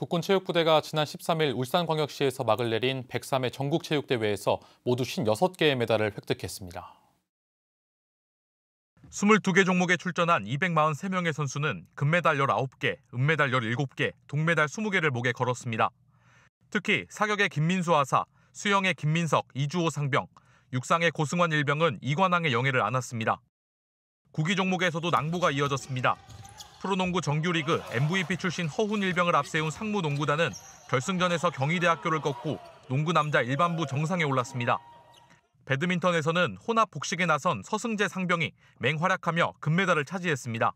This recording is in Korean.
국군체육부대가 지난 13일 울산광역시에서 막을 내린 103회 전국체육대회에서 모두 56개의 메달을 획득했습니다. 22개 종목에 출전한 243명의 선수는 금메달 19개, 은메달 17개, 동메달 20개를 목에 걸었습니다. 특히 사격의 김민수 아사 수영의 김민석, 이주호 상병, 육상의 고승환 일병은 이관왕의 영예를 안았습니다. 구기 종목에서도 낭보가 이어졌습니다. 프로농구 정규리그 MVP 출신 허훈 일병을 앞세운 상무농구단은 결승전에서 경희대학교를 꺾고 농구 남자 일반부 정상에 올랐습니다. 배드민턴에서는 혼합 복식에 나선 서승재 상병이 맹활약하며 금메달을 차지했습니다.